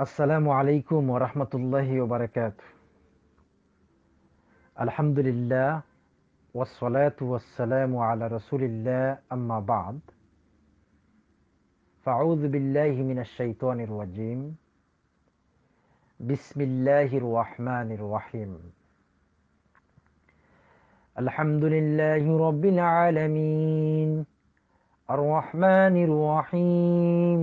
السلام عليكم ورحمة الله وبركاته الحمد لله والصلاة والسلام على رسول الله أما بعد فعوذ بالله من الشيطان الرجيم بسم الله الرحمن الرحيم الحمد لله رب العالمين الرحمن الرحيم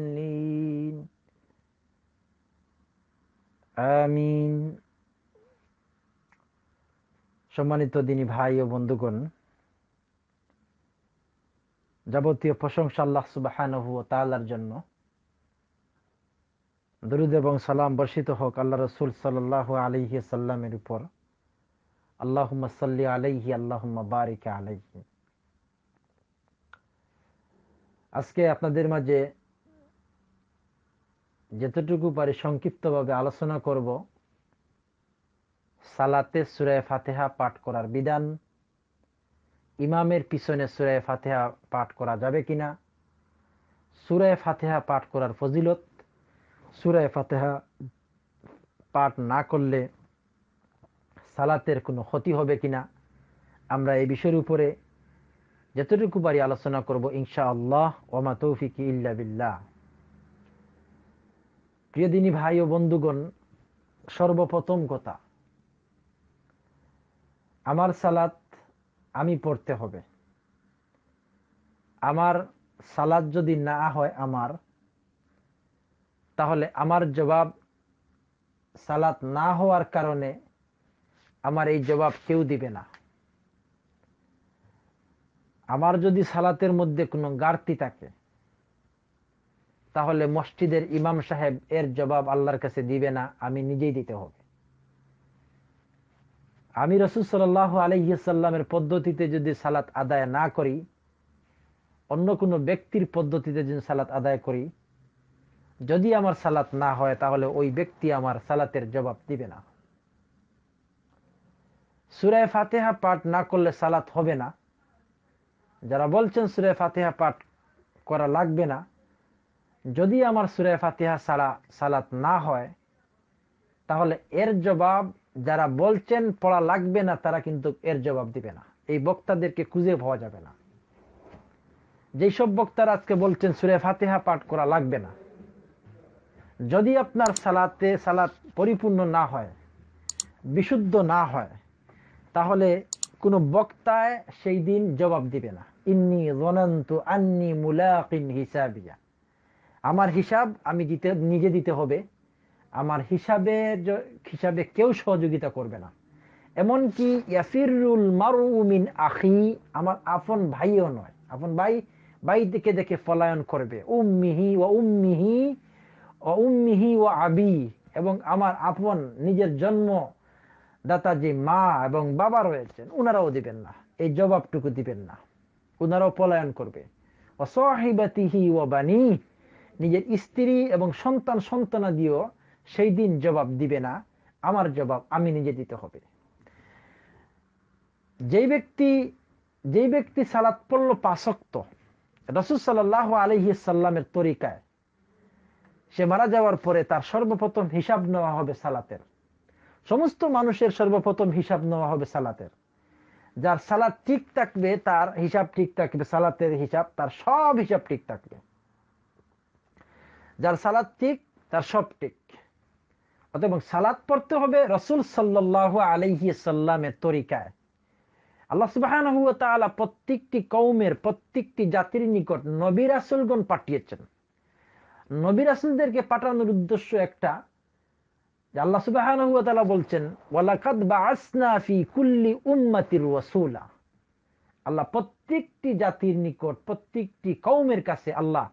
আমিন সম্মানিত দিনী ভাই ও বন্ধুগণ যাবতীয় প্রশংসা আল্লাহ সুবাহানহু তালার জন্য দরুদ এবং সালাম বর্ষিত হোক আল্লাহ রসুল সাল্লাহ আলহি সাল্লামের উপর আল্লাহুম্মা সাল্লি আলাইহি আল্লাহুম্মা বারিকা আলাইহি আজকে আপনাদের মাঝে যতটুকু পারি সংক্ষিপ্তভাবে আলোচনা করব সালাতে সুরায় ফাতেহা পাঠ করার বিধান ইমামের পিছনে সুরায় ফাতেহা পাঠ করা যাবে কিনা সুরায় ফাতেহা পাঠ করার ফজিলত সুরায় ফাতেহা পাঠ না করলে সালাতের কোনো ক্ষতি হবে কিনা আমরা এই বিষয়ের উপরে যতটুকু পারি আলোচনা করব ইনশা আল্লাহ ওমা তৌফিক ইল্লা বিল্লাহ প্রিয়দিনী ভাই ও বন্ধুগণ সর্বপ্রথম কথা আমার সালাত আমি পড়তে হবে আমার সালাদ যদি না হয় আমার তাহলে আমার জবাব সালাত না হওয়ার কারণে আমার এই জবাব কেউ দিবে না আমার যদি সালাতের মধ্যে কোনো ঘাটতি থাকে তাহলে মসজিদের ইমাম সাহেব এর জবাব আল্লাহর কাছে দিবে না আমি নিজেই দিতে হবে আমি রসুল সাল্লাহ আলহিসাল্লামের পদ্ধতিতে যদি সালাত আদায় না করি অন্য কোনো ব্যক্তির পদ্ধতিতে যদি সালাত আদায় করি যদি আমার সালাত না হয় তাহলে ওই ব্যক্তি আমার সালাতের জবাব দিবে না সুরায় ফাতেহা পাঠ না করলে সালাত হবে না যারা বলছেন সুরায় ফাতেহা পাঠ করা লাগবে না যদি আমার সুরে ফাতিহা সালা সালাত না হয় তাহলে এর জবাব যারা বলছেন পড়া লাগবে না তারা কিন্তু এর জবাব দিবে না এই বক্তাদেরকে খুঁজে পাওয়া যাবে না যেসব বক্তারা আজকে বলছেন সুরে ফাতিহা পাঠ করা লাগবে না যদি আপনার সালাতে সালাত পরিপূর্ণ না হয় বিশুদ্ধ না হয় তাহলে কোনো বক্তায় সেই দিন জবাব দিবে না ইন্নি রনন্ত আন্নি মুলাকিন হিসাবিয়া আমার হিসাব আমি দিতে নিজে দিতে হবে আমার হিসাবে হিসাবে কেউ সহযোগিতা করবে না এমনকি ইয়াসিরুল মারু আখি আমার আপন ভাইও নয় আপন ভাই ভাই দেখে দেখে পলায়ন করবে উম্মিহি ও উম্মিহি ও উম্মিহি ও আবি এবং আমার আপন নিজের জন্ম দাতা যে মা এবং বাবা রয়েছেন ওনারাও দিবেন না এই জবাবটুকু দিবেন না ওনারাও পলায়ন করবে ও সহিবাতিহি ও বাণী নিজের স্ত্রী এবং সন্তান সন্তানা দিও সেই দিন জবাব দিবে না আমার জবাব আমি নিজে দিতে হবে যেই ব্যক্তি যেই ব্যক্তি সালাত পড়ল পাশক্ত রসুল সাল্লাহ আলহিসাল্লামের তরিকায় সে মারা যাওয়ার পরে তার সর্বপ্রথম হিসাব নেওয়া হবে সালাতের সমস্ত মানুষের সর্বপ্রথম হিসাব নেওয়া হবে সালাতের যার সালাদ ঠিক থাকবে তার হিসাব ঠিক থাকবে সালাতের হিসাব তার সব হিসাব ঠিক থাকবে যার সালাদ ঠিক তার সব ঠিক অতএব সালাদ পড়তে হবে রসুল সাল্লাহ আলহি সাল্লামের তরিকায় আল্লাহ সুবাহ প্রত্যেকটি কৌমের প্রত্যেকটি জাতির নিকট নবী রাসুলগণ পাঠিয়েছেন নবী রাসুলদেরকে পাঠানোর উদ্দেশ্য একটা আল্লাহ সুবাহ বলছেন ওয়ালাকাদ বা আসনাফি কুল্লি উম্মাতির রসুলা আল্লাহ প্রত্যেকটি জাতির নিকট প্রত্যেকটি কৌমের কাছে আল্লাহ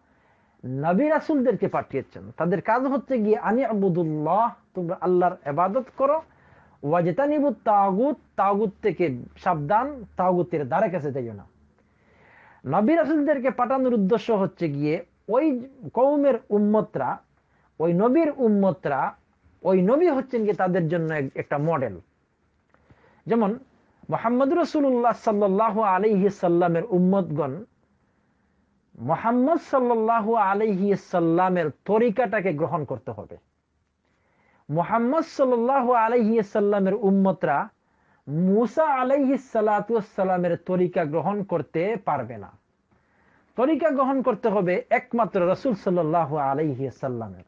নবী রাসুলদেরকে পাঠিয়েছেন তাদের কাজ হচ্ছে গিয়ে আনি আবুদুল্লাহ তোমরা আল্লাহর এবাদত করো ওয়াজেতানিবু তাগুত তাগুত থেকে সাবধান তাগুতের কাছে যাইও না নবী রাসুলদেরকে পাঠানোর উদ্দেশ্য হচ্ছে গিয়ে ওই কৌমের উম্মতরা ওই নবীর উম্মতরা ওই নবী হচ্ছেন গিয়ে তাদের জন্য একটা মডেল যেমন মোহাম্মদ রসুল্লাহ সাল্লাহ আলিহি সাল্লামের উম্মতগণ মোহাম্মদ সাল্লু আলহিসাল্লামের তরিকাটাকে গ্রহণ করতে হবে মোহাম্মদ সাল্লু আলহিসাল্লামের উম্মতরা মুসা আলহি সাল্লাতামের তরিকা গ্রহণ করতে পারবে না তরিকা গ্রহণ করতে হবে একমাত্র রসুল সাল্লাহ আলহি সাল্লামের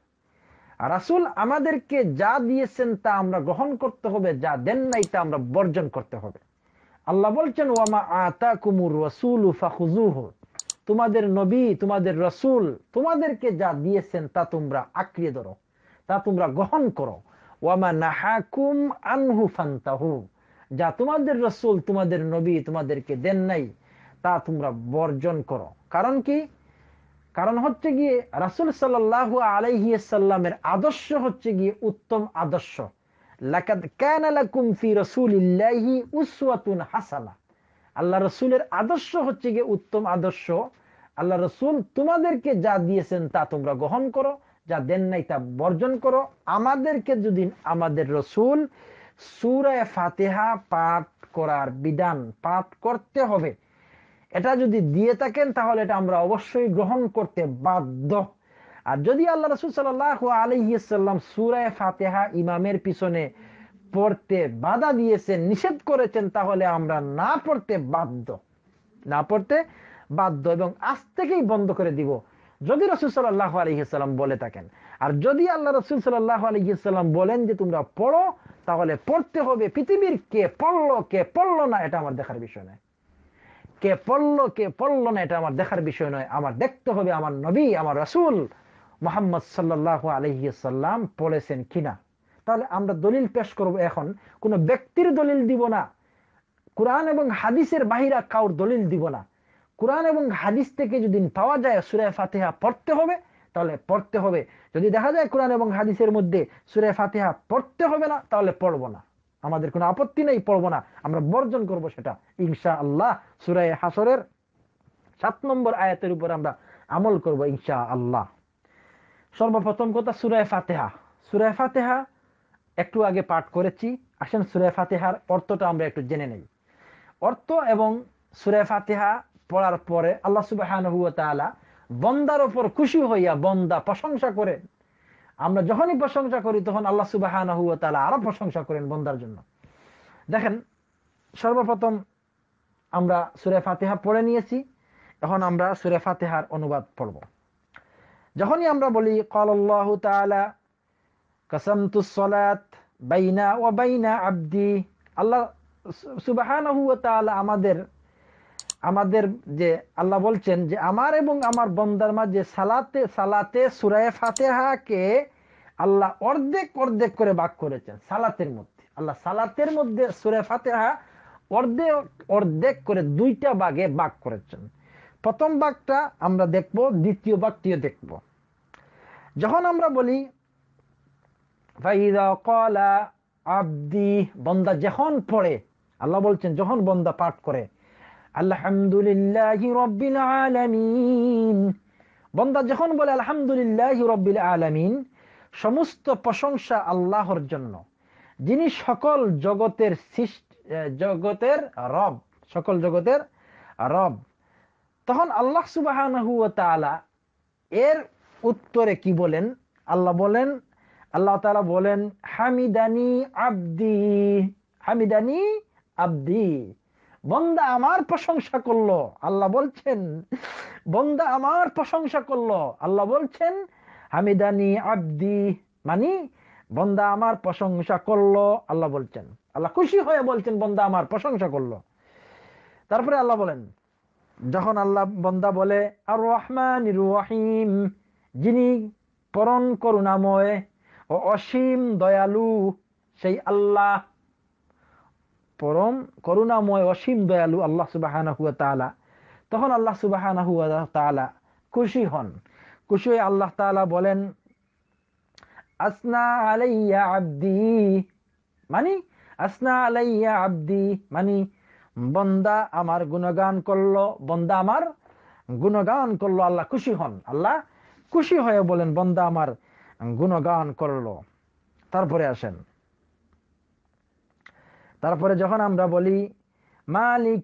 রাসুল আমাদেরকে যা দিয়েছেন তা আমরা গ্রহণ করতে হবে যা দেন নাই তা আমরা বর্জন করতে হবে আল্লাহ বলছেন ওয়ামা আতা কুমুর রসুল ফাহুজুহর তোমাদের নবী তোমাদের রসুল তোমাদেরকে যা দিয়েছেন তা তোমরা আঁকড়িয়ে ধরো তা তোমরা গ্রহণ করো ওয়ামা নাহাকুম আনহু ফান্তাহু যা তোমাদের রসুল তোমাদের নবী তোমাদেরকে দেন নাই তা তোমরা বর্জন করো কারণ কি কারণ হচ্ছে গিয়ে রাসুল সাল আলাইহি সাল্লামের আদর্শ হচ্ছে গিয়ে উত্তম আদর্শ লাকাদ কানালাকুম ফি রসুলিল্লাহি উসওয়াতুন হাসানা আল্লাহ রসুলের আদর্শ হচ্ছে গিয়ে উত্তম আদর্শ আল্লাহ রসুল তোমাদেরকে যা দিয়েছেন তা তোমরা গ্রহণ করো যা দেন নাই তা বর্জন করো আমাদেরকে যদি আমাদের রসুল সুরায় ফাতেহা পাঠ করার বিধান পাঠ করতে হবে এটা যদি দিয়ে থাকেন তাহলে এটা আমরা অবশ্যই গ্রহণ করতে বাধ্য আর যদি আল্লাহ রসুল সাল আলহিসাল্লাম সুরায় ফাতেহা ইমামের পিছনে পড়তে বাধা দিয়েছেন নিষেধ করেছেন তাহলে আমরা না পড়তে বাধ্য না পড়তে বাধ্য এবং আজ থেকেই বন্ধ করে দিব যদি রসুল সাল্লাহ আলহিসাল্লাম বলে থাকেন আর যদি আল্লাহ রসুল সাল্লাহ আলহিসাল্লাম বলেন যে তোমরা পড়ো তাহলে পড়তে হবে পৃথিবীর কে পড়লো কে পড়লো না এটা আমার দেখার বিষয় নয় কে পড়লো কে পড়লো না এটা আমার দেখার বিষয় নয় আমার দেখতে হবে আমার নবী আমার রসুল মোহাম্মদ সাল্লাহ আলহিসাল্লাম পড়েছেন কিনা তাহলে আমরা দলিল পেশ করব এখন কোন ব্যক্তির দলিল দিব না কোরআন এবং হাদিসের বাহিরা কাউর দলিল দিব না কোরআন এবং হাদিস থেকে যদি পাওয়া যায় সুরায় ফাতেহা পড়তে হবে তাহলে পড়তে হবে যদি দেখা যায় কোরআন এবং হাদিসের মধ্যে সুরায় ফাতেহা পড়তে হবে না তাহলে পড়বো না আমাদের কোনো আপত্তি নেই পড়বো না আমরা বর্জন করব সেটা ইনশা আল্লাহ সুরায় হাসরের সাত নম্বর আয়াতের উপর আমরা আমল করব ইনশা আল্লাহ সর্বপ্রথম কথা সুরায় ফাতেহা সুরায় ফাতেহা একটু আগে পাঠ করেছি আসেন সুরে ফাতেহার অর্থটা আমরা একটু জেনে নেই অর্থ এবং সুরে ফাতেহা পড়ার পরে আল্লাহ সুবাহান বন্দার ওপর খুশি হইয়া বন্দা প্রশংসা করেন আমরা যখনই প্রশংসা করি তখন আল্লাহ সুবাহান আরো প্রশংসা করেন বন্দার জন্য দেখেন সর্বপ্রথম আমরা সুরে ফাতেহা পড়ে নিয়েছি এখন আমরা সুরে ফাতেহার অনুবাদ পড়ব যখনই আমরা বলি কল আল্লাহ তালা কাসামতুসলাত বাইনা ও আব্দি আল্লাহ সুবাহান আমাদের আমাদের যে আল্লাহ বলছেন যে আমার এবং আমার বন্দার মাঝে সালাতে সালাতে সুরায় ফাতেহাকে আল্লাহ অর্ধেক অর্ধেক করে বাক করেছেন সালাতের মধ্যে আল্লাহ সালাতের মধ্যে সুরায় ফাতেহা অর্ধেক অর্ধেক করে দুইটা বাগে বাক করেছেন প্রথম বাঘটা আমরা দেখব দ্বিতীয় বাঘটিও দেখব যখন আমরা বলি আব্দি বন্দা যখন পড়ে আল্লাহ বলছেন যখন বন্দা পাঠ করে আলহামদুলিল্লাহ রব্বিল আলামিন বন্দা যখন বলে আলহামদুলিল্লাহ রব্বিল আলামিন সমস্ত প্রশংসা আল্লাহর জন্য যিনি সকল জগতের জগতের রব সকল জগতের রব তখন আল্লাহ সুবাহ এর উত্তরে কি বলেন আল্লাহ বলেন আল্লাহ তালা বলেন হামিদানি আব্দি হামিদানি আব্দি বন্দা আমার প্রশংসা করলো আল্লাহ বলছেন বন্দা আমার প্রশংসা করলো আল্লাহ বলছেন হামিদানি আব্দি মানি বন্দা আমার প্রশংসা করলো আল্লাহ বলছেন আল্লাহ খুশি হয়ে বলছেন বন্দা আমার প্রশংসা করলো তারপরে আল্লাহ বলেন যখন আল্লাহ বন্দা বলে আর রহমান রহিম যিনি পরণ করুণাময় ও অসীম দয়ালু সেই আল্লাহ পরম করুণাময় অসীম দয়ালু আল্লাহ সুবাহ তখন আল্লাহ সুবাহ খুশি হন খুশি হয়ে আল্লাহ তালা বলেন আসনা আলাইয়া আব্দি মানি আসনা আলাইয়া আব্দি মানি বন্দা আমার গুণগান করলো বন্দা আমার গুণগান করলো আল্লাহ খুশি হন আল্লাহ খুশি হয়ে বলেন বন্দা আমার গুণগান করল তারপরে আসেন তারপরে যখন আমরা বলি মালিক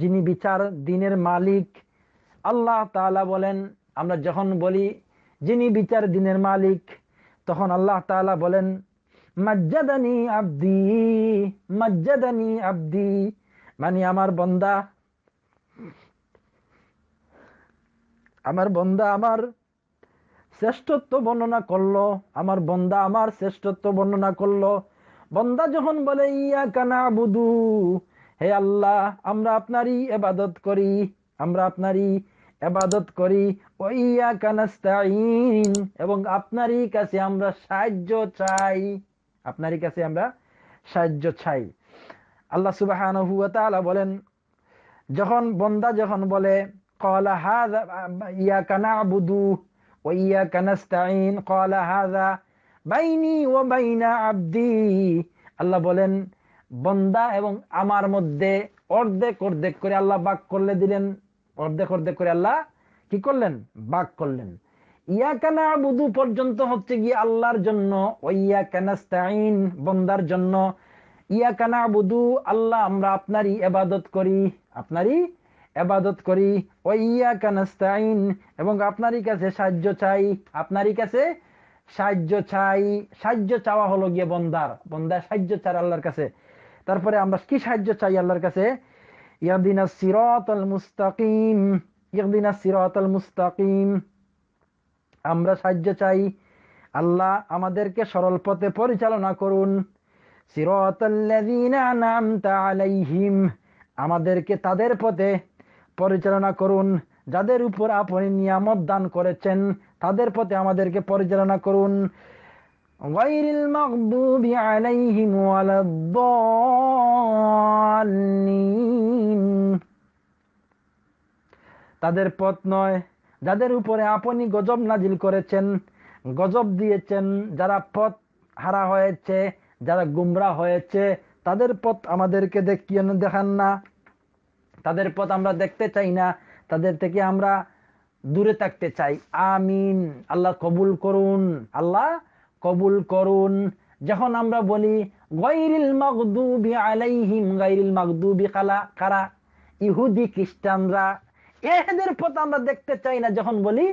যিনি বিচার দিনের মালিক আল্লাহ তালা বলেন আমরা যখন বলি যিনি বিচার দিনের মালিক তখন আল্লাহ তালা বলেন মজ্জাদানি আব্দি মজ্জাদানি আব্দি মানে আমার বন্দা আমার বন্দা আমার শ্রেষ্ঠত্ব বর্ণনা করলো আমার বন্দা আমার শ্রেষ্ঠত্ব বর্ণনা করলো বন্দা যখন বলে ইয়া কানা বুধু হে আল্লাহ আমরা আপনারই এবাদত করি আমরা আপনারই এবাদত করি ওইয়া কানাস্তাইন এবং আপনারই কাছে আমরা সাহায্য চাই আপনারই কাছে আমরা সাহায্য চাই আল্লাহ সুবাহ বলেন যখন বন্দা যখন বলে কলা হা ইয়া কানা বুধু وإياك نستعين قال هذا بيني وبين عبدي الله বলেন বন্দা এবং আমার মধ্যে অর্ধেক অর্ধেক করে আল্লাহ বাক করলে দিলেন অর্ধেক অর্ধেক করে আল্লাহ কি করলেন বাক করলেন ইয়াকানা বুধু পর্যন্ত হচ্ছে গিয়ে আল্লাহর জন্য ওয়া কানাস্তাইন বন্দার জন্য ইয়াকানা বুধু আল্লাহ আমরা আপনারই এবাদত করি আপনারই এবাদত করি ওইয়া কানাস্তাইন এবং আপনারই কাছে সাহায্য চাই আপনারই কাছে সাহায্য চাই সাহায্য চাওয়া হলো গিয়ে বন্দার বন্দার সাহায্য চাই আল্লাহর কাছে তারপরে আমরা কি সাহায্য চাই আল্লাহর কাছে ইয়াদিনা আল মুস্তাকিম ইয়াদিনা আল মুস্তাকিম আমরা সাহায্য চাই আল্লাহ আমাদেরকে সরল পথে পরিচালনা করুন নাম তা আলাইহিম আমাদেরকে তাদের পথে পরিচালনা করুন যাদের উপর আপনি নিয়ামত দান করেছেন তাদের পথে আমাদেরকে পরিচালনা করুন তাদের পথ নয় যাদের উপরে আপনি গজব নাজিল করেছেন গজব দিয়েছেন যারা পথ হারা হয়েছে যারা গুমরা হয়েছে তাদের পথ আমাদেরকে দেখিয়ে দেখান না তাদের পথ আমরা দেখতে চাই না তাদের থেকে আমরা দূরে থাকতে চাই আমিন আল্লাহ কবুল করুন আল্লাহ কবুল করুন যখন আমরা বলি গৈরিল মকদুবি আলাইহিম গৈরিল মকদুবি কালা কারা ইহুদি খ্রিস্টানরা এদের পথ আমরা দেখতে চাই না যখন বলি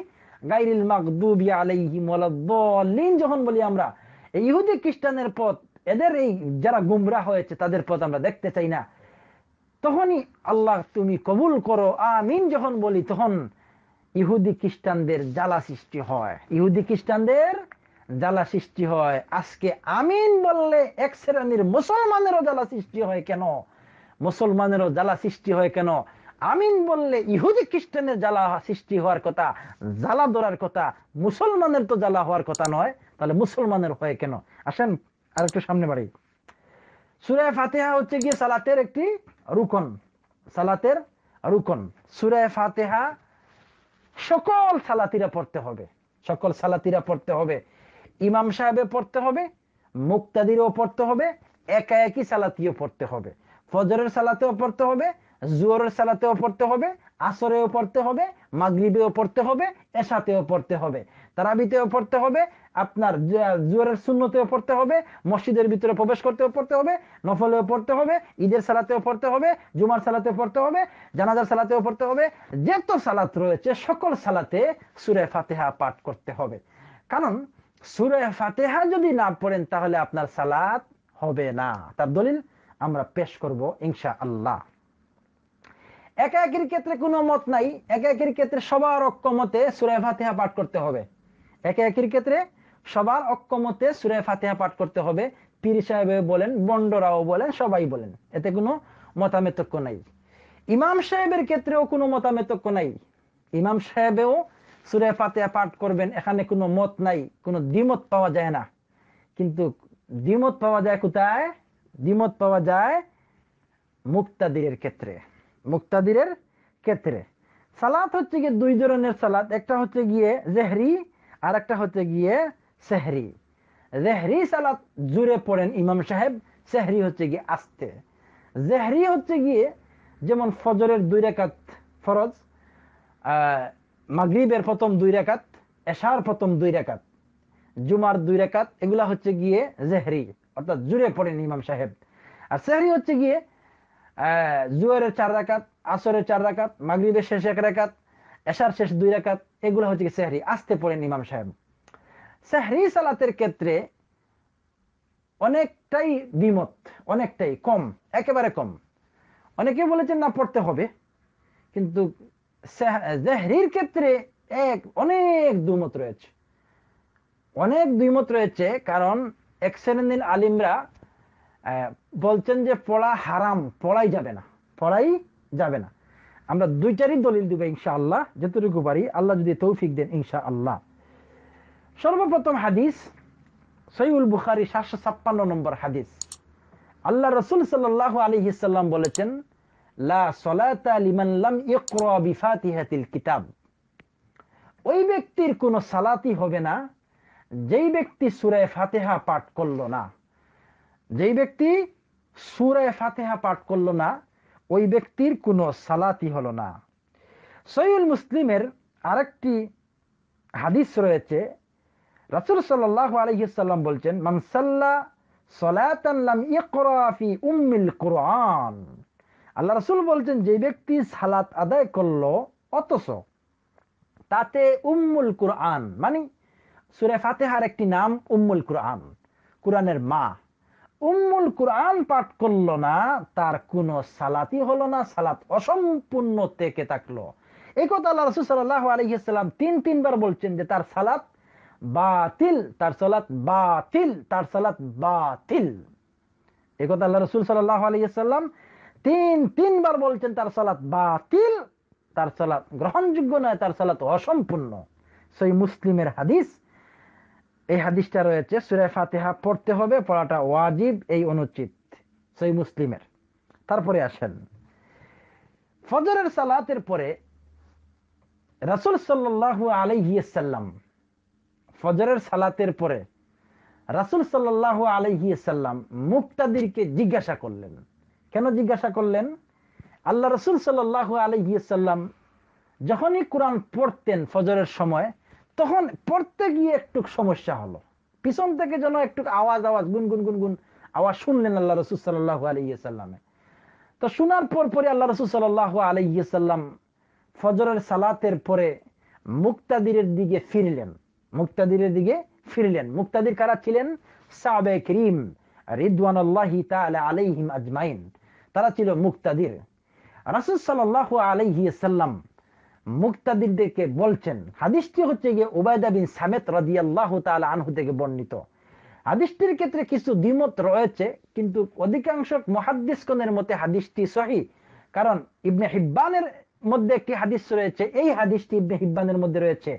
গাইরিল মকদুবি আলাইহিম ওয়ালাদ্দালিন যখন বলি আমরা ইহুদি খ্রিস্টানের পথ এদের এই যারা গুমরা হয়েছে তাদের পথ আমরা দেখতে চাই না তখনই আল্লাহ তুমি কবুল করো আমিন যখন বলি তখন ইহুদি খ্রিস্টানদের জ্বালা সৃষ্টি হয় ইহুদি খ্রিস্টানদের জ্বালা সৃষ্টি হয় আজকে আমিন বললে এক শ্রেণীর মুসলমানেরও জ্বালা সৃষ্টি হয় কেন মুসলমানেরও জ্বালা সৃষ্টি হয় কেন আমিন বললে ইহুদি খ্রিস্টানের জ্বালা সৃষ্টি হওয়ার কথা জ্বালা ধরার কথা মুসলমানের তো জ্বালা হওয়ার কথা নয় তাহলে মুসলমানের হয় কেন আসেন আর একটু সামনে বাড়ি সুরায় ফাতেহা হচ্ছে গিয়ে সালাতের একটি রুকন সালাতের রুকন সুরায় ফাতেহা সকল সালাতিরা পড়তে হবে সকল সালাতিরা পড়তে হবে ইমাম সাহেবে পড়তে হবে মুক্তাদিরও পড়তে হবে একা একই সালাতিও পড়তে হবে ফজরের সালাতেও পড়তে হবে জুয়রের সালাতেও পড়তে হবে আসরেও পড়তে হবে মাগরিবেও পড়তে হবে এসাতেও পড়তে হবে তারাবিতেও পড়তে হবে আপনার জোরের শূন্যতেও পড়তে হবে মসজিদের ভিতরে প্রবেশ করতেও পড়তে হবে নফলেও পড়তে হবে ঈদের সালাতেও পড়তে হবে জুমার সালাতেও পড়তে হবে জানাজার সালাতেও পড়তে হবে যেত সালাত রয়েছে সকল সালাতে সুরে ফাতেহা পাঠ করতে হবে কারণ সুরে ফাতেহা যদি না পড়েন তাহলে আপনার সালাত হবে না তার দলিল আমরা পেশ করব ইনশা আল্লাহ একা একের ক্ষেত্রে কোনো মত নাই একা একের ক্ষেত্রে সবার অক্ষমতে সুরায় ফাতেহা পাঠ করতে হবে একা একের ক্ষেত্রে সবার অক্ষমতে সুরায় ফাতেহা পাঠ করতে হবে পীর সাহেব বলেন বন্ডরাও বলেন সবাই বলেন এতে কোনো মতামেতক্য নাই ইমাম সাহেবের ক্ষেত্রেও কোনো মতামেতক্য নাই ইমাম সাহেবেও সুরে ফাতেহা পাঠ করবেন এখানে কোনো মত নাই কোনো দ্বিমত পাওয়া যায় না কিন্তু দ্বিমত পাওয়া যায় কোথায় দ্বিমত পাওয়া যায় মুক্তাদিরের ক্ষেত্রে মুক্তাদিরের ক্ষেত্রে সালাত হচ্ছে গিয়ে দুই ধরনের সালাত একটা হচ্ছে গিয়ে জেহরি আর একটা হচ্ছে গিয়ে সেহরি জেহরি সালাত জুড়ে পড়েন ইমাম সাহেব সেহরি হচ্ছে গিয়ে আসতে জেহরি হচ্ছে গিয়ে যেমন ফজরের দুই রেখাত ফরজ মাগরীবের প্রথম দুই রেখাত এশার প্রথম দুই রেখাত জুমার দুই রেখাত এগুলা হচ্ছে গিয়ে জেহরি অর্থাৎ জুড়ে পড়েন ইমাম সাহেব আর সেহরি হচ্ছে গিয়ে জুয়ারের চার রাকাত আসরের চার রাকাত মাগরীবের শেষ এক রাকাত এশার শেষ দুই রাকাত এগুলো হচ্ছে সেহরি আসতে পড়েন ইমাম সাহেব সেহরি সালাতের ক্ষেত্রে অনেকটাই দ্বিমত অনেকটাই কম একেবারে কম অনেকে বলেছেন না পড়তে হবে কিন্তু জেহরির ক্ষেত্রে এক অনেক দুমত রয়েছে অনেক দুইমত রয়েছে কারণ এক শ্রেণীর আলিমরা বলছেন যে পড়া হারাম পড়াই যাবে না পড়াই যাবে না আমরা দুইটারই দলিল দিব ইনশা আল্লাহ যতটুকু পারি আল্লাহ যদি তৌফিক দেন ইনশা আল্লাহ সর্বপ্রথম হাদিস সৈউল বুখারি সাতশো ছাপ্পান্ন নম্বর হাদিস আল্লাহ রসুল সাল আলী সাল্লাম বলেছেন কিতাব ওই ব্যক্তির কোনো সালাতি হবে না যেই ব্যক্তি সুরায় ফাতেহা পাঠ করল না যেই ব্যক্তি সুরায় ফাতেহা পাঠ করল না ওই ব্যক্তির কোনো সালাতি হলো না সৈয়ুল মুসলিমের আরেকটি হাদিস রয়েছে রাসুল সাল্লাহ আলহিসাল্লাম বলছেন মানসাল্লা ইয়ে ইকরাফি উম্মিল কোরআন আল্লাহ রসুল বলছেন যে ব্যক্তি সালাত আদায় করল অথচ তাতে উম্মুল কুরআন মানে সুরে ফাতেহার একটি নাম উম্মুল কুরআন কুরআনের মা উম্মুল কোরআন পাঠ করল না তার কোন সালাতি হলো না সালাত অসম্পূর্ণ থেকে থাকলো এই কথা আল্লাহ রসুল সাল্লাহ আলহিসাল্লাম তিন তিনবার বলছেন যে তার সালাত বাতিল তার সালাত বাতিল তার সালাত বাতিল এ কথা আল্লাহ রসুল সাল্লাহ আলহিসাল্লাম তিন তিনবার বলছেন তার সালাত বাতিল তার সালাত গ্রহণযোগ্য নয় তার সালাত অসম্পূর্ণ সেই মুসলিমের হাদিস এই হাদিসটা রয়েছে সুরে ফাতেহা পড়তে হবে পড়াটা ওয়াজিব এই অনুচিত সেই মুসলিমের তারপরে আসেন ফজরের সালাতের পরে রাসুল সাল্লু আলাইসাল্লাম ফজরের সালাতের পরে রাসুল সাল্লু আলাইসাল্লাম মুক্তাদিরকে জিজ্ঞাসা করলেন কেন জিজ্ঞাসা করলেন আল্লাহ রসুল সাল্লু আলহিয়াল্লাম যখনই কোরআন পড়তেন ফজরের সময় তখন পড়তে গিয়ে একটু সমস্যা হলো পিছন থেকে যেন একটু আওয়াজ আওয়াজ গুন গুন গুন গুন আওয়াজ শুনলেন আল্লাহ রসুল সাল্লাহ আলিয়াল্লামে তো শোনার পর পরে আল্লাহ রসুল সাল্লাহ আলিয়াল্লাম ফজরের সালাতের পরে মুক্তাদিরের দিকে ফিরলেন মুক্তাদিরের দিকে ফিরলেন মুক্তাদির কারা ছিলেন সাবে করিম রিদওয়ান আল্লাহি আজমাইন তারা ছিল মুক্তাদির রাসুল সাল্লাহ আলাইহি মুক্তাদিরদেরকে বলছেন হাদিসটি হচ্ছে গিয়ে ওবায়দা বিন সামেত রাজিয়াল্লাহ তাল আনহু থেকে বর্ণিত হাদিসটির ক্ষেত্রে কিছু দ্বিমত রয়েছে কিন্তু অধিকাংশ মহাদ্দিসকনের মতে হাদিসটি সহি কারণ ইবনে হিব্বানের মধ্যে একটি হাদিস রয়েছে এই হাদিসটি ইবনে হিব্বানের মধ্যে রয়েছে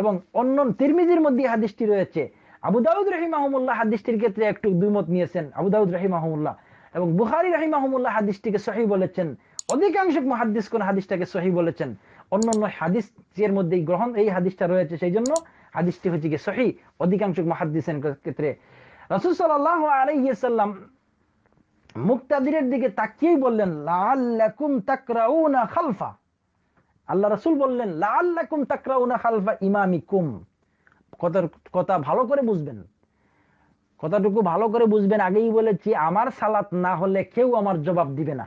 এবং অন্য তিরমিজির মধ্যে হাদিসটি রয়েছে আবুদাউদ রহিম আহমুল্লাহ হাদিসটির ক্ষেত্রে একটু দ্বিমত নিয়েছেন আবুদাউদ রহিম আহমুল্লাহ এবং বুহারি রহিম আহমুল্লাহ হাদিসটিকে সহি বলেছেন অধিকাংশ মহাদিস কোন হাদিসটাকে সহি বলেছেন অন্য অন্য হাদিস এর মধ্যে গ্রহণ এই হাদিসটা রয়েছে সেই জন্য হাদিসটি হচ্ছে গিয়ে সহি অধিকাংশ মহাদিসের ক্ষেত্রে রসুল সাল আলাইসাল্লাম মুক্তাদিরের দিকে তাকিয়েই বললেন লাল্লাকুম তাকরাউনা খালফা আল্লাহ রসুল বললেন লাল্লাকুম তাকরাউনা খালফা কথার কথা ভালো করে বুঝবেন কথাটুকু ভালো করে বুঝবেন আগেই বলেছি আমার সালাত না হলে কেউ আমার জবাব দিবে না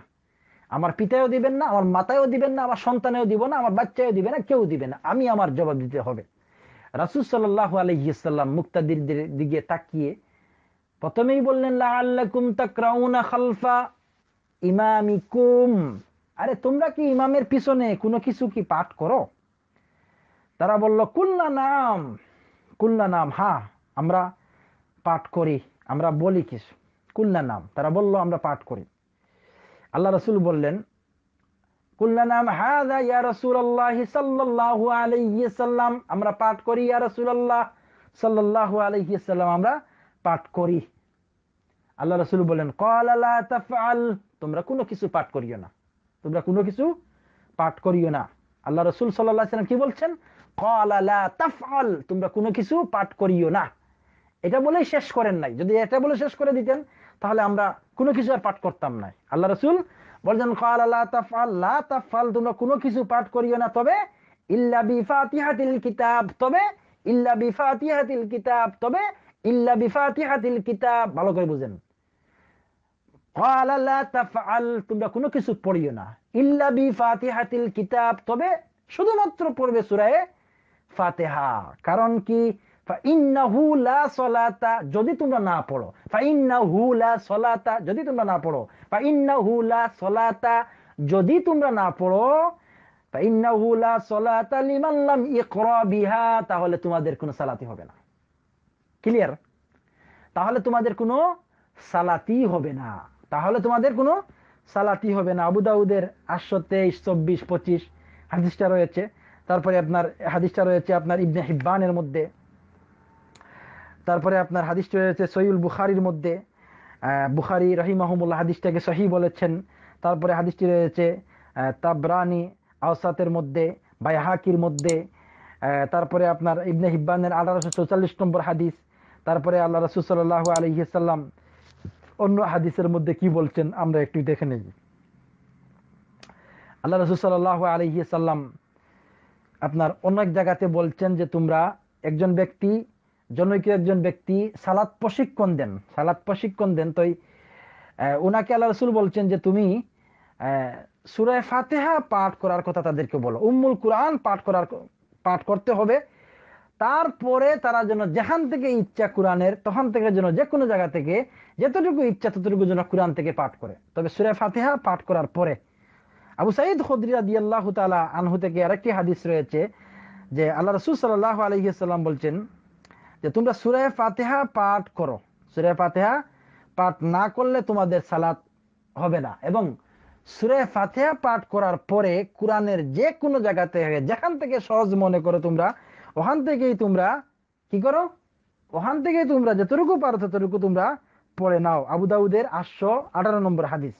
আমার পিতায়ও দিবেন না আমার মাতায়ও দিবেন না আমার সন্তানেও দিব না আমার বাচ্চায়ও দিবে না কেউ দিবে না আমি আমার জবাব দিতে হবে রাসুল সাল্লাহ আলহিসাল্লাম মুক্তাদির দিকে তাকিয়ে প্রথমেই বললেন আরে তোমরা কি ইমামের পিছনে কোনো কিছু কি পাঠ করো তারা বলল কুল্লা নাম কুল্লা নাম হা আমরা পাঠ করি আমরা বলি কিছু কুল্লা নাম তারা বলল আমরা পাঠ করি আল্লাহ রসুল বললেন আমরা পাঠ করি আমরা পাঠ করি আল্লাহ রসুল বললেন কল আল্লাহ তোমরা কোনো কিছু পাঠ করিও না তোমরা কোনো কিছু পাঠ করিও না আল্লাহ রসুল সাল্লাম কি বলছেন কল আল্লাহ তোমরা কোনো কিছু পাঠ করিও না এটা বলে শেষ করেন নাই যদি এটা বলে শেষ করে দিতেন তাহলে আমরা কোনো কিছু আর পাঠ করতাম না আল্লাহ রসুল বলছেন কোনো কিছু পাঠ করিও না তবে ইল্লা বিফাতিহাতিল কিতাব তবে ইল্লা বিফাতিহাতিল কিতাব তবে ইল্লা বিফাতিহাতিল কিতাব ভালো করে বুঝেন তোমরা কোনো কিছু পড়িও না ইল্লা কিতাব তবে শুধুমাত্র পড়বে সুরায় ফাতেহা কারণ কি লা সলাতা যদি তোমরা না পড়ো লা সলাতা যদি তোমরা না পড়ো লা সলাতা যদি তোমরা না পড়ো লা সলাতা লিমাল্লাম ইকরা বিহা তাহলে তোমাদের কোনো সালাতি হবে না ক্লিয়ার তাহলে তোমাদের কোনো সালাতি হবে না তাহলে তোমাদের কোনো সালাতি হবে না আবু দাউদের আটশো তেইশ চব্বিশ পঁচিশ হাদিসটা রয়েছে তারপরে আপনার হাদিসটা রয়েছে আপনার ইবনে হিব্বানের মধ্যে তারপরে আপনার হাদিসটি রয়েছে সহিউল বুখারির মধ্যে বুখারি রহিমাহমুল্লাহ হাদিসটাকে সহি বলেছেন তারপরে হাদিসটি রয়েছে তাবরানি আওসাতের মধ্যে বাইহাকির মধ্যে তারপরে আপনার ইবনে হিব্বানের আঠারোশো চৌচল্লিশ নম্বর হাদিস তারপরে আল্লাহ রসুল সাল্লাহ আলহিসাল্লাম অন্য হাদিসের মধ্যে কি বলছেন আমরা একটু দেখে নেই আল্লাহ রসুল সাল্লাহ আলহিসাল্লাম আপনার অনেক জায়গাতে বলছেন যে তোমরা একজন ব্যক্তি জনৈক একজন ব্যক্তি সালাত প্রশিক্ষণ দেন সালাত প্রশিক্ষণ দেন তো উনাকে আল্লাহ রসুল বলছেন যে তুমি সুরায় ফাতেহা পাঠ করার কথা তাদেরকে বলো উম্মুল কোরআন পাঠ করার পাঠ করতে হবে তারপরে তারা যেন যেখান থেকে ইচ্ছা কোরআনের তখন থেকে যেন যে কোনো জায়গা থেকে যতটুকু ইচ্ছা ততটুকু যেন কোরআন থেকে পাঠ করে তবে সুরে ফাতেহা পাঠ করার পরে আবু সাইদ খদরিয়া দিয়াল্লাহ তালা আনহু থেকে আরেকটি হাদিস রয়েছে যে আল্লাহ রসুল সাল্লাহ আলহিসাল্লাম বলছেন যে তোমরা সুরায় ফাতেহা পাঠ করো সুরে ফাতেহা পাঠ না করলে তোমাদের সালাত হবে না এবং সুরে ফাতেহা পাঠ করার পরে কোরআনের যে কোনো জায়গাতে যেখান থেকে সহজ মনে করো তোমরা ওখান থেকেই তোমরা কি করো ওখান থেকেই তোমরা যতটুকু পারো ততটুকু তোমরা পড়ে নাও আবু দাউদের আটশো আঠারো নম্বর হাদিস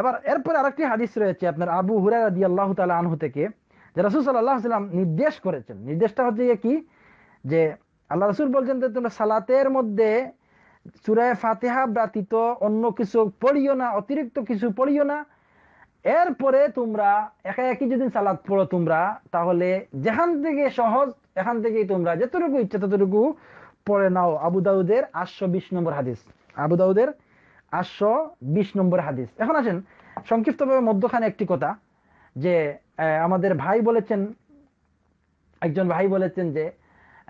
এবার এরপরে আরেকটি হাদিস রয়েছে আপনার আবু হুরা দিয়া আল্লাহ তালা আনহু থেকে যে রসুল সাল্লাহ সাল্লাম নির্দেশ করেছেন নির্দেশটা হচ্ছে কি যে আল্লাহ রসুল বলছেন যে তোমরা সালাতের মধ্যে চূড়ায় ফাতেহা ব্যতীত অন্য কিছু পড়িও না অতিরিক্ত কিছু পড়িও না এরপরে তোমরা একা একই যদি সালাদ পড়ো তোমরা তাহলে যেখান থেকে সহজ এখান থেকেই তোমরা যতটুকু ইচ্ছা ততটুকু পড়ে নাও আবু দাউদের আটশো বিশ নম্বর হাদিস আবু দাউদের আটশো বিশ নম্বর হাদিস এখন আসেন সংক্ষিপ্তভাবে মধ্যখানে একটি কথা যে আমাদের ভাই বলেছেন একজন ভাই বলেছেন যে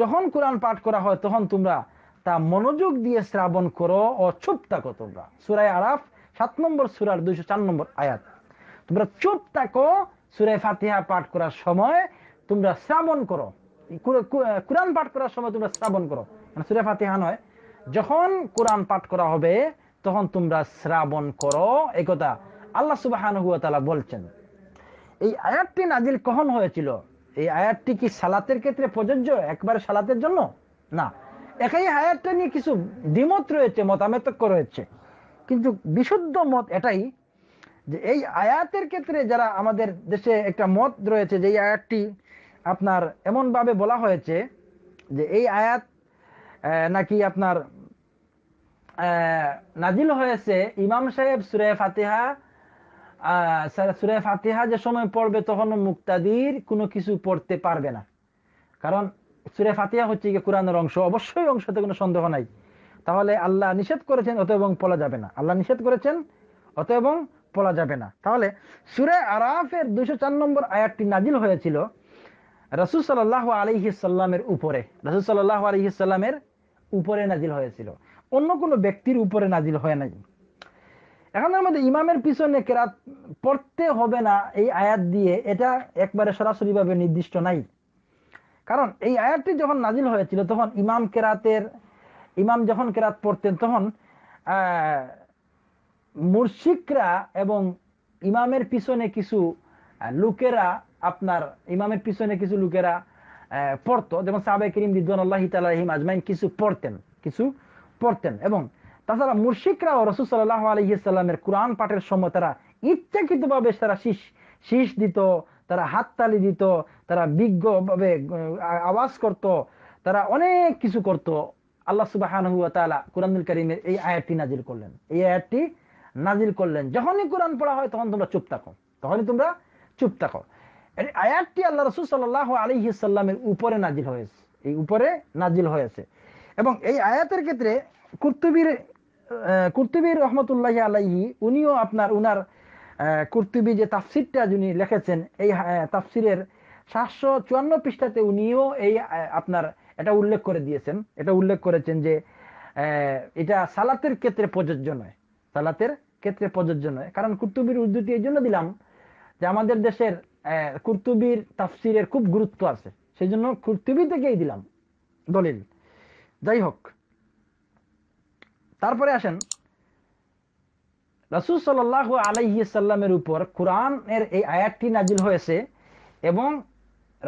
যখন কোরআন পাঠ করা হয় তখন তোমরা তা মনোযোগ দিয়ে শ্রাবণ করো ও চুপ থাকো তোমরা সুরায় আরাফ সাত নম্বর সুরার দুইশো চার নম্বর আয়াত তোমরা চুপ থাকো সুরায় ফাতিহা পাঠ করার সময় তোমরা শ্রাবণ করো কোরআন পাঠ করার সময় তোমরা শ্রাবণ করো মানে সুরায় ফাতিহা নয় যখন কোরআন পাঠ করা হবে তখন তোমরা শ্রাবণ করো একথা আল্লাহ সুবাহ বলছেন এই আয়াতটি নাজিল কখন হয়েছিল এই আয়াতটি কি সালাতের ক্ষেত্রে প্রযোজ্য একবার সালাতের জন্য না একাই আয়াতটা নিয়ে কিছু দ্বিমত রয়েছে মতামতক্য রয়েছে কিন্তু বিশুদ্ধ মত এটাই যে এই আয়াতের ক্ষেত্রে যারা আমাদের দেশে একটা মত রয়েছে যে এই আয়াতটি আপনার এমনভাবে বলা হয়েছে যে এই আয়াত নাকি আপনার নাজিল হয়েছে ইমাম সাহেব সুরে ফাতেহা সুরায় যে সময় পড়বে তখন মুক্তাদির কোনো কিছু পড়তে পারবে না কারণ হচ্ছে গিয়ে কোরআনের অংশ অবশ্যই অংশতে কোনো সন্দেহ নাই তাহলে আল্লাহ নিষেধ করেছেন অত এবং পলা যাবে না আল্লাহ নিষেধ করেছেন অত এবং পলা যাবে না তাহলে সুরে আরাফের দুইশো চার নম্বর আয়াতটি নাজিল হয়েছিল রসুল সাল্লাহ আলিহিসাল্লামের উপরে রসুল সাল্লাহ আলিহিসাল্লামের উপরে নাজিল হয়েছিল অন্য কোনো ব্যক্তির উপরে নাজিল হয় নাই এখন আমাদের ইমামের পিছনে কেরাত পড়তে হবে না এই আয়াত দিয়ে এটা একবারে সরাসরিভাবে নির্দিষ্ট নাই কারণ এই আয়াতটি যখন নাজিল হয়েছিল তখন ইমাম কেরাতের ইমাম যখন কেরাত পড়তেন তখন মুর্শিকরা এবং ইমামের পিছনে কিছু লোকেরা আপনার ইমামের পিছনে কিছু লোকেরা পড়তো যেমন সাবেক রিম রিদান আল্লাহ তালিম আজমাইন কিছু পড়তেন কিছু পড়তেন এবং তাছাড়া মুর্শিকরাও রসুল সাল্লাহ আলহিসাল্লামের কোরআন পাঠের সময় তারা ইচ্ছাকৃতভাবে তারা শীষ শীষ দিত তারা হাততালি দিত তারা বিজ্ঞভাবে আওয়াজ করত তারা অনেক কিছু করত আল্লাহ সুবাহানহুয়া তালা কোরআনুল করিমের এই আয়াতটি নাজিল করলেন এই আয়াতটি নাজিল করলেন যখনই কোরআন পড়া হয় তখন তোমরা চুপ থাকো তখনই তোমরা চুপ থাকো আয়াতটি আল্লাহ রসুল সাল্লাহ আলিহিসাল্লামের উপরে নাজিল হয়েছে এই উপরে নাজিল হয়েছে এবং এই আয়াতের ক্ষেত্রে কুর্তুবির কুর্তুবির রহমতুল্লাহ আলাইহি উনিও আপনার উনার কুর্তুবী যে তাফসিরটা যিনি লিখেছেন এই তাফসিরের সাতশো চুয়ান্ন পৃষ্ঠাতে উনিও এই আপনার এটা উল্লেখ করে দিয়েছেন এটা উল্লেখ করেছেন যে এটা সালাতের ক্ষেত্রে প্রযোজ্য নয় সালাতের ক্ষেত্রে প্রযোজ্য নয় কারণ কুর্তুবির উদ্ধতি এই জন্য দিলাম যে আমাদের দেশের কুর্তুবির তাফসিরের খুব গুরুত্ব আছে সেই জন্য কুর্তুবী থেকেই দিলাম দলিল যাই হোক তারপরে আসেন রাসুল সাল্লাহ আলাইসাল্লামের উপর কোরআনের এই আয়াতটি নাজিল হয়েছে এবং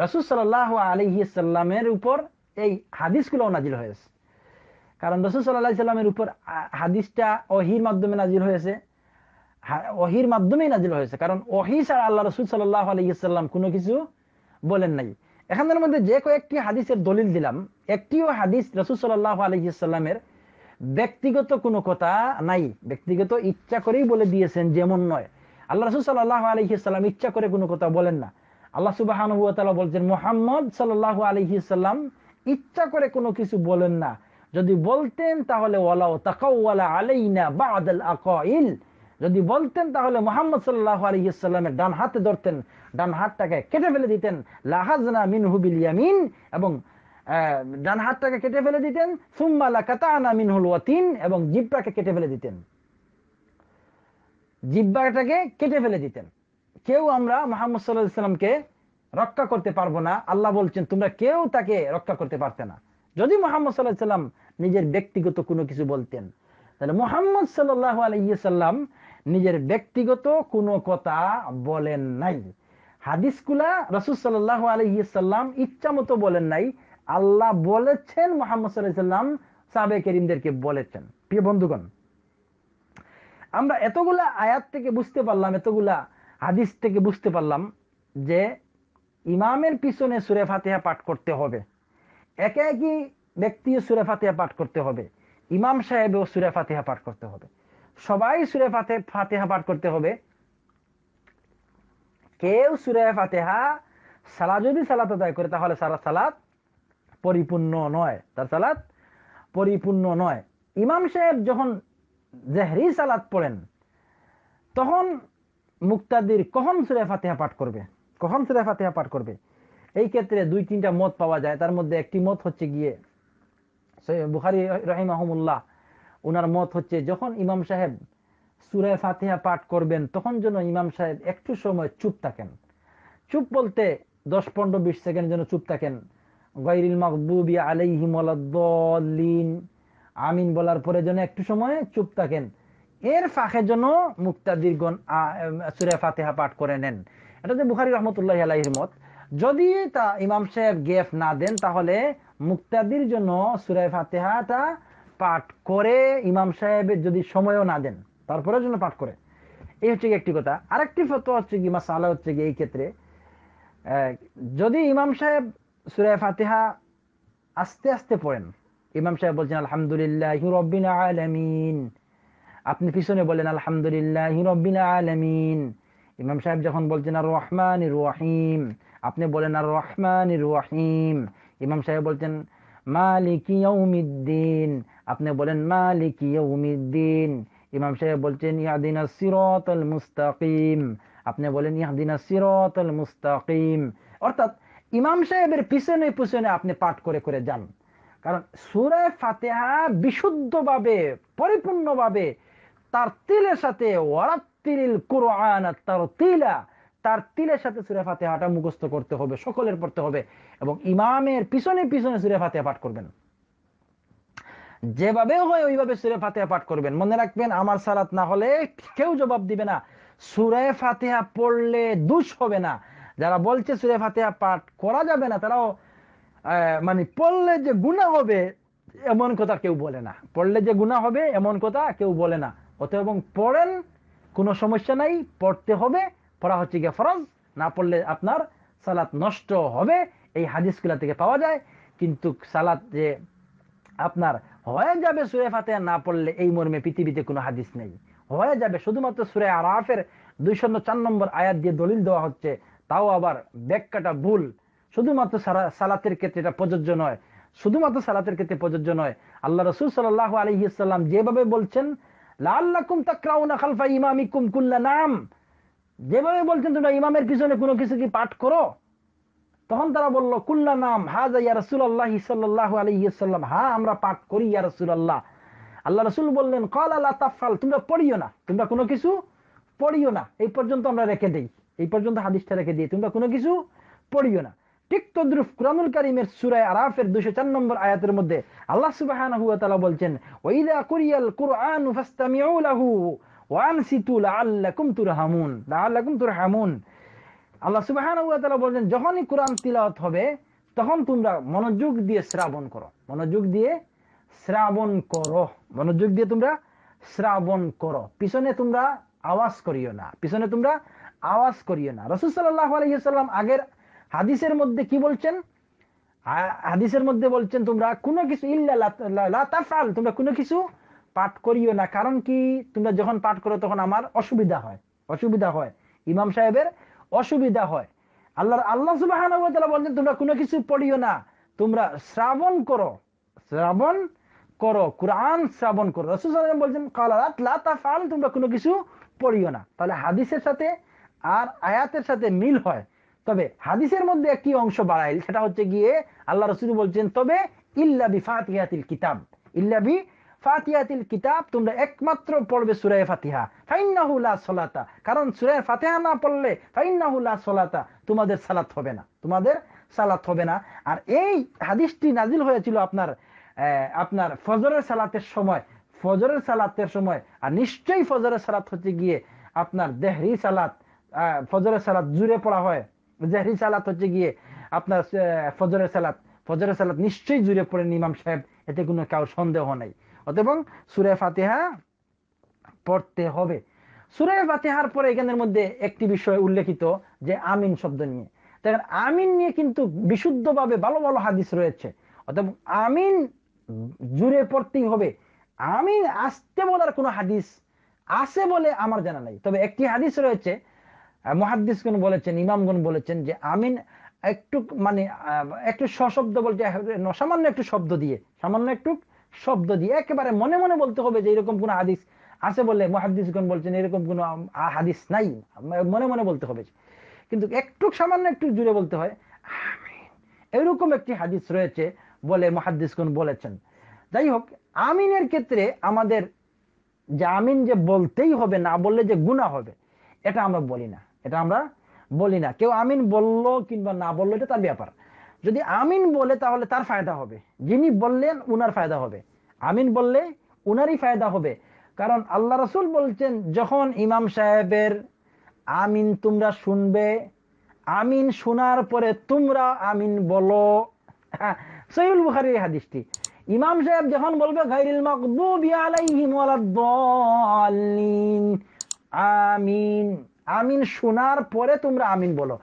রাসুল সাল্লাহ আলাইসাল্লামের উপর এই হাদিসগুলোও নাজিল হয়েছে কারণ রসুল সাল্লাহ সাল্লামের উপর হাদিসটা অহির মাধ্যমে নাজিল হয়েছে অহির মাধ্যমেই নাজিল হয়েছে কারণ অহি ছাড়া আল্লাহ রসুল সাল্লাহ আলাইসাল্লাম কোনো কিছু বলেন নাই এখানের মধ্যে যে কয়েকটি হাদিসের দলিল দিলাম একটিও হাদিস রসুল সাল্লাহ আলহিসাল্লামের ব্যক্তিগত কোনো কথা নাই ব্যক্তিগত ইচ্ছা করেই বলে দিয়েছেন যেমন নয় আল্লাহ রসুল সাল্লাহ আলহিসাল্লাম ইচ্ছা করে কোনো কথা বলেন না আল্লাহ সুবাহানুবতালা বলছেন মোহাম্মদ সাল্লাহ আলহিসাল্লাম ইচ্ছা করে কোনো কিছু বলেন না যদি বলতেন তাহলে ওয়ালাও তাকাউওয়ালা আলাইনা বা আদাল আকইল যদি বলতেন তাহলে মোহাম্মদ সাল্লাহ আলহিসাল্লামের ডান হাতে ধরতেন ডান হাতটাকে কেটে ফেলে দিতেন লাহাজনা মিন হুবিল ইয়ামিন এবং ডান হাতটাকে কেটে ফেলে দিতেন সুম্মালা কাতানা হল ওয়াতিন এবং জিব্বাকে কেটে ফেলে দিতেন জিব্বাটাকে কেটে ফেলে দিতেন কেউ আমরা মোহাম্মদ সাল্লাহ ইসলামকে রক্ষা করতে পারবো না আল্লাহ বলছেন তোমরা কেউ তাকে রক্ষা করতে পারতে না যদি মোহাম্মদ সাল্লাহ সাল্লাম নিজের ব্যক্তিগত কোনো কিছু বলতেন তাহলে মোহাম্মদ সাল্লাহ আলাইসাল্লাম নিজের ব্যক্তিগত কোনো কথা বলেন নাই হাদিসকুলা রসুল সাল্লাহ আলহিসাল্লাম ইচ্ছা মতো বলেন নাই আল্লাহ বলেছেন মোহাম্মদ সাল্লাম সাবে করিমদেরকে বলেছেন প্রিয় বন্ধুগণ আমরা এতগুলা আয়াত থেকে বুঝতে পারলাম এতগুলা হাদিস থেকে বুঝতে পারলাম যে ইমামের পিছনে সুরে ফাতেহা পাঠ করতে হবে একে একই ব্যক্তি সুরে ফাতেহা পাঠ করতে হবে ইমাম সাহেবেও সুরে ফাতেহা পাঠ করতে হবে সবাই সুরে ফাতে ফাতেহা পাঠ করতে হবে কেউ সুরে ফাতেহা সালা যদি সালাত আদায় করে তাহলে সারা সালাত পরিপূর্ণ নয় তার সালাত পরিপূর্ণ নয় ইমাম সাহেব যখন জেহরি সালাত পড়েন তখন মুক্তাদির কখন সুরে ফাতেহা পাঠ করবে কখন সুরে ফাতেহা পাঠ করবে এই ক্ষেত্রে দুই তিনটা মত পাওয়া যায় তার মধ্যে একটি মত হচ্ছে গিয়ে বুখারি রহিম আহমুল্লাহ ওনার মত হচ্ছে যখন ইমাম সাহেব সুরে ফাতেহা পাঠ করবেন তখন যেন ইমাম সাহেব একটু সময় চুপ থাকেন চুপ বলতে দশ পনেরো বিশ সেকেন্ড যেন চুপ থাকেন গাইরিল মাকবুবি আলাইহিম আলাদ্দলিন আমিন বলার পরে যেন একটু সময় চুপ থাকেন এর ফাঁকে যেন মুক্তাদিরগণ সুরে ফাতেহা পাঠ করে নেন এটা যে বুখারি রহমতুল্লাহ আলাহির মত যদি তা ইমাম সাহেব গেফ না দেন তাহলে মুক্তাদির জন্য সুরে ফাতেহাটা পাঠ করে ইমাম সাহেবের যদি সময়ও না দেন তারপরে জন্য পাঠ করে এই হচ্ছে একটি কথা আরেকটি ফতোয়া হচ্ছে কি মাসালা হচ্ছে কি এই ক্ষেত্রে যদি ইমাম সাহেব সুরায় ফাতেহা আস্তে আস্তে পড়েন ইমাম সাহেব বলছেন আলহামদুলিল্লাহ রব্বিন আলমিন আপনি পিছনে বলেন আলহামদুলিল্লাহ রব্বিন আলমিন ইমাম সাহেব যখন বলছেন আর রহমান রহিম আপনি বলেন আর রহমান রহিম ইমাম সাহেব বলছেন মালিকিয়ুমিদ্দিন আপনি বলেন মালিকিয়ুমিদ্দিন ইমাম সাহেব বলছেন ইয়াদিনা সিরতল মুস্তাকিম আপনি বলেন ইয়াদিনা সিরতল মুস্তাকিম অর্থাৎ ইমাম সাহেবের পিছনে পিছনে আপনি পাঠ করে করে যান কারণ সুরে ফাতেহা বিশুদ্ধভাবে পরিপূর্ণভাবে তার তিলের সাথে তার তিলা তার তিলের সাথে সুরে ফাতেহাটা মুখস্থ করতে হবে সকলের পড়তে হবে এবং ইমামের পিছনে পিছনে সুরে ফাতেহা পাঠ করবেন যেভাবে হয় ওইভাবে সুরে ফাতেহা পাঠ করবেন মনে রাখবেন আমার সালাত না হলে কেউ জবাব দিবে না সুরে ফাতেহা পড়লে দুষ হবে না যারা বলছে সুরে ফাতেহা পাঠ করা যাবে না তারাও মানে পড়লে যে গুণা হবে এমন কথা কেউ বলে না পড়লে যে গুণা হবে এমন কথা কেউ বলে না অত এবং পড়েন কোনো সমস্যা নাই পড়তে হবে পড়া হচ্ছে গিয়ে ফরজ না পড়লে আপনার সালাত নষ্ট হবে এই হাদিসগুলা থেকে পাওয়া যায় কিন্তু সালাত যে আপনার হয়ে যাবে সুরে ফাতে না পড়লে এই মর্মে পৃথিবীতে কোনো হাদিস নেই হয়ে যাবে শুধুমাত্র সুরে আরাফের দুইশো চার নম্বর আয়াত দিয়ে দলিল দেওয়া হচ্ছে তাও আবার ব্যাখ্যাটা ভুল শুধুমাত্র সালাতের ক্ষেত্রে এটা প্রযোজ্য নয় শুধুমাত্র সালাতের ক্ষেত্রে প্রযোজ্য নয় আল্লাহ রসুল সাল আলহিসাল্লাম যেভাবে বলছেন যেভাবে বলছেন তোমরা ইমামের পিছনে কোনো কিছু কি পাঠ করো তখন তারা বললো কুল্লা নাম হাজা ইয়া রসুল আমরা পাঠ করি ইয়া আল্লাহ রসুল বললেন কল আল্লাহ তাফাল তোমরা পড়িও না তোমরা কোনো কিছু পড়িও না এই পর্যন্ত আমরা রেখে দিই এই পর্যন্ত হাদিসটা রেখে দিয়ে তোমরা কোনো কিছু পড়িও না ঠিক তদ্রুফ কুরানুল কারিমের সুরায় আরাফের চার নম্বর আয়াতের মধ্যে আল্লাহ সুবাহ বলছেন আল্লাহ যখনই কোরআন তিলাওয়াত হবে তখন তোমরা মনোযোগ দিয়ে শ্রাবণ করো মনোযোগ দিয়ে শ্রাবণ করো মনোযোগ দিয়ে তোমরা শ্রাবণ করো পিছনে তোমরা আওয়াজ করিও না পিছনে তোমরা আওয়াজ করিও না রসুল সাল্লাহ আলহিহাল্লাম আগের হাদিসের মধ্যে কি বলছেন হাদিসের মধ্যে বলছেন তোমরা কোনো কিছু ইল্লাফাল তোমরা কোনো কিছু পাঠ করিও না কারণ কি তোমরা যখন পাঠ করো তখন আমার অসুবিধা হয় অসুবিধা হয় ইমাম সাহেবের অসুবিধা হয় আল্লাহ আল্লাহ সুবাহ বলছেন তোমরা কোনো কিছু পড়িও না তোমরা শ্রাবণ করো শ্রাবণ করো কোরআন শ্রাবণ করো রসুল বলছেন কালারাত লাতা ফাল তোমরা কোনো কিছু পড়িও না তাহলে হাদিসের সাথে আর আয়াতের সাথে মিল হয় তবে হাদিসের মধ্যে একটি অংশ বাড়াইল সেটা হচ্ছে গিয়ে আল্লাহ রসুল বলছেন তবে ইল্লাবি ফাতিহাতিল কিতাব ইল্লাবি ফাতিহাতিল কিতাব তোমরা একমাত্র পড়বে সুরায় ফাতিহা ফাইন্নাহুলা সলাতা কারণ সুরায় ফাতিহা না পড়লে ফাইন্নাহুলা সলাতা তোমাদের সালাত হবে না তোমাদের সালাত হবে না আর এই হাদিসটি নাজিল হয়েছিল আপনার আপনার ফজরের সালাতের সময় ফজরের সালাতের সময় আর নিশ্চয়ই ফজরের সালাত হচ্ছে গিয়ে আপনার দেহরি সালাত ফজরের সালাত জুড়ে পড়া হয় জেহরি সালাত হচ্ছে গিয়ে আপনার ফজরের সালাত ফজরের সালাত নিশ্চয়ই জুড়ে পড়েন ইমাম সাহেব এতে কোনো কেউ সন্দেহ নেই অতএব সুরে ফাতেহা পড়তে হবে সুরে ফাতেহার পরে এখানের মধ্যে একটি বিষয় উল্লেখিত যে আমিন শব্দ নিয়ে দেখেন আমিন নিয়ে কিন্তু বিশুদ্ধভাবে ভালো ভালো হাদিস রয়েছে অতএব আমিন জুড়ে পড়তেই হবে আমি আসতে বলার কোনো হাদিস আছে বলে আমার জানা নাই তবে একটি হাদিস রয়েছে মহাদিসগণ বলেছেন ইমামগণ বলেছেন যে আমিন একটু মানে একটু সশব্দ বলতে সামান্য একটু শব্দ দিয়ে সামান্য একটু শব্দ দিয়ে একেবারে মনে মনে বলতে হবে যে এরকম কোনো হাদিস আছে বলে মহাদিসগণ বলছেন এরকম কোনো হাদিস নাই মনে মনে বলতে হবে কিন্তু একটু সামান্য একটু জুড়ে বলতে হয় এরকম একটি হাদিস রয়েছে বলে মহাদিসগণ বলেছেন যাই হোক আমিনের ক্ষেত্রে আমাদের যে আমিন যে বলতেই হবে না বললে যে গুণা হবে এটা আমরা বলি না এটা আমরা বলি না কেউ আমিন বলল কিংবা না বললো এটা তার ব্যাপার যদি আমিন বলে তাহলে তার ফায়দা হবে যিনি বললেন উনার ফায়দা হবে আমিন বললে উনারই ফায়দা হবে কারণ আল্লাহ রসুল বলছেন যখন ইমাম সাহেবের আমিন তোমরা শুনবে আমিন শোনার পরে তোমরা আমিন বলো হ্যাঁ, সৈল বুখারির হাদিসটি ইমাম সাহেব যখন বলবে গাইরিল মাকদুবি আলাইহিম ওয়ালাদ্দাল্লিন আমিন আমিন শোনার পরে তোমরা আমিন বলো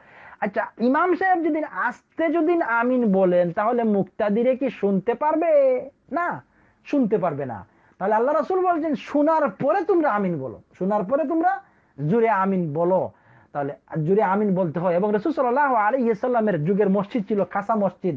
আচ্ছা ইমাম সাহেব যদি আসতে যদি আমিন বলেন তাহলে মুক্তাদিরে কি শুনতে পারবে না শুনতে পারবে না তাহলে আল্লাহ রাসুল বলছেন শোনার পরে তোমরা আমিন বলো শোনার পরে তোমরা জুড়ে আমিন বলো তাহলে জুড়ে আমিন বলতে হয় এবং রসুল সাল আলী ইসাল্লামের যুগের মসজিদ ছিল কাঁসা মসজিদ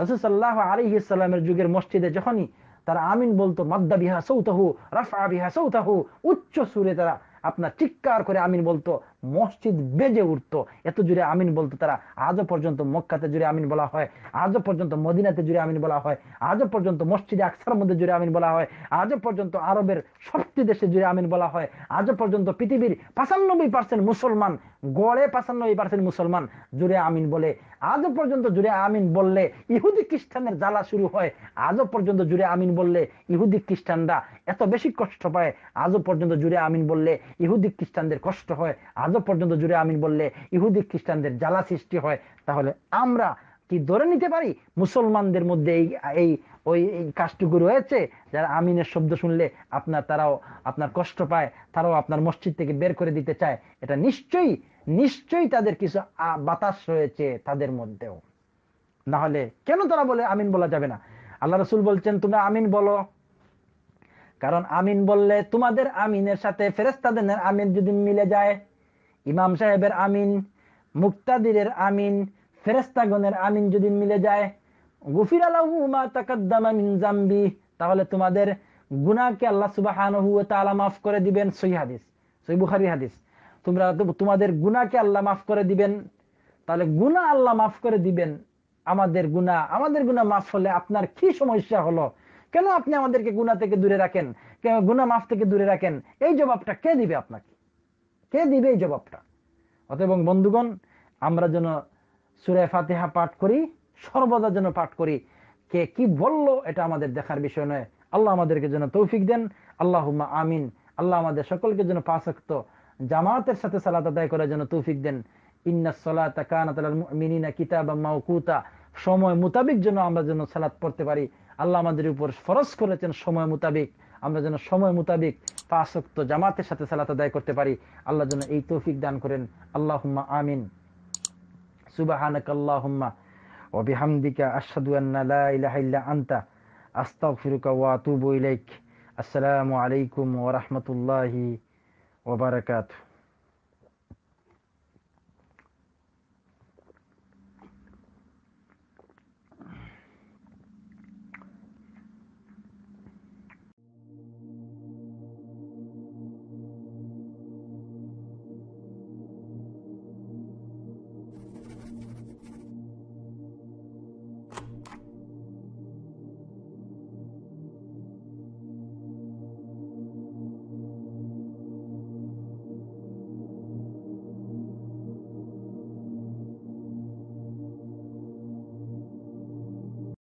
রসুসাল্লাহ আলী ইসলামের যুগের মসজিদে যখনই তারা আমিন বলতো মাদ্দা বিহা সৌতাহু রাফা বিহা সৌতাহু উচ্চ সুরে তারা আপনার চিৎকার করে আমিন বলতো মসজিদ বেজে উঠত এত জুড়ে আমিন বলতো তারা আজও পর্যন্ত মক্কাতে জুড়ে আমিন বলা হয় আজও পর্যন্ত মদিনাতে জুড়ে আমিন বলা হয় আজও পর্যন্ত মসজিদে আকসার মধ্যে জুড়ে আমিন বলা হয় আজও পর্যন্ত আরবের সবটি দেশে জুড়ে আমিন বলা হয় আজও পর্যন্ত পৃথিবীর পাঁচানব্বই পার্সেন্ট মুসলমান গড়ে পাঁচানব্বই পার্সেন্ট মুসলমান জুড়ে আমিন বলে আজও পর্যন্ত জুড়ে আমিন বললে ইহুদি খ্রিস্টানের জ্বালা শুরু হয় আজও পর্যন্ত জুড়ে আমিন বললে ইহুদি খ্রিস্টানরা এত বেশি কষ্ট পায় আজও পর্যন্ত জুড়ে আমিন বললে ইহুদি খ্রিস্টানদের কষ্ট হয় আজ আদব পর্যন্ত জুড়ে আমিন বললে ইহুদি খ্রিস্টানদের জ্বালা সৃষ্টি হয় তাহলে আমরা কি ধরে নিতে পারি মুসলমানদের মধ্যে এই এই ওই কাজটুকু রয়েছে যারা আমিনের শব্দ শুনলে আপনার তারাও আপনার কষ্ট পায় তারাও আপনার মসজিদ থেকে বের করে দিতে চায় এটা নিশ্চয়ই নিশ্চয়ই তাদের কিছু বাতাস রয়েছে তাদের মধ্যেও না হলে কেন তারা বলে আমিন বলা যাবে না আল্লাহ রসুল বলছেন তোমরা আমিন বলো কারণ আমিন বললে তোমাদের আমিনের সাথে ফেরেস্তাদের আমিন যদি মিলে যায় ইমাম সাহেবের আমিন মুক্তাদিরের আমিন ফেরেস্তাগণের আমিন যদি মিলে যায় গুফির আলাহুমা জাম্বি তাহলে তোমাদের গুনাকে আল্লাহ সুবাহ মাফ করে দিবেন সই হাদিস সই বুখারি হাদিস তোমরা তোমাদের গুনাকে আল্লাহ মাফ করে দিবেন তাহলে গুনা আল্লাহ মাফ করে দিবেন আমাদের গুনা আমাদের গুনা মাফ হলে আপনার কি সমস্যা হলো কেন আপনি আমাদেরকে গুনা থেকে দূরে রাখেন গুনা মাফ থেকে দূরে রাখেন এই জবাবটা কে দিবে আপনাকে কে দিবে এই জবাবটা অতএব বন্ধুগণ আমরা যেন সুরে ফাতেহা পাঠ করি সর্বদা যেন পাঠ করি কে কি বলল এটা আমাদের দেখার বিষয় নয় আল্লাহ আমাদেরকে যেন তৌফিক দেন আল্লাহ আমিন আল্লাহ আমাদের সকলকে যেন পাশক্ত জামাতের সাথে সালাত আদায় করার জন্য তৌফিক দেন ইন্না সালাতা কানাত আলাল মুমিনিনা কিতাবাম মাওকুতা সময় মোতাবেক যেন আমরা যেন সালাত পড়তে পারি আল্লাহ আমাদের উপর ফরজ করেছেন সময় মোতাবেক আমরা যেন সময় মোতাবেক পাশক্ত জামাতের সাথে সালাত আদায় করতে পারি আল্লাহ যেন এই তৌফিক দান করেন আল্লাহ আমিন সুবাহানক আল্লাহুম্মা আসসালামু আলাইকুম ওয়া রাহমাতুল্লাহি